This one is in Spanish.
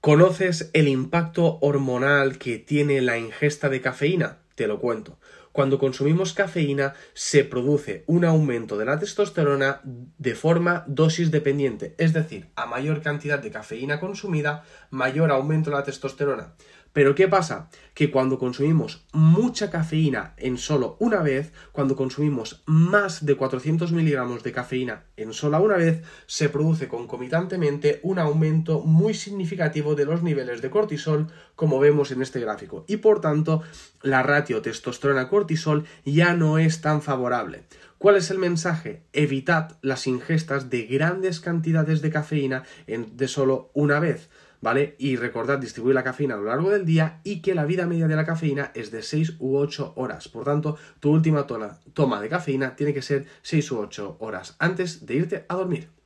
¿Conoces el impacto hormonal que tiene la ingesta de cafeína? Te lo cuento cuando consumimos cafeína se produce un aumento de la testosterona de forma dosis dependiente, es decir, a mayor cantidad de cafeína consumida, mayor aumento de la testosterona. Pero ¿qué pasa? Que cuando consumimos mucha cafeína en solo una vez, cuando consumimos más de 400 miligramos de cafeína en solo una vez, se produce concomitantemente un aumento muy significativo de los niveles de cortisol, como vemos en este gráfico. Y por tanto, la ratio testosterona-cortisol ya no es tan favorable. ¿Cuál es el mensaje? Evitad las ingestas de grandes cantidades de cafeína en, de solo una vez. ¿Vale? Y recordad distribuir la cafeína a lo largo del día y que la vida media de la cafeína es de 6 u 8 horas. Por tanto, tu última toma de cafeína tiene que ser 6 u 8 horas antes de irte a dormir.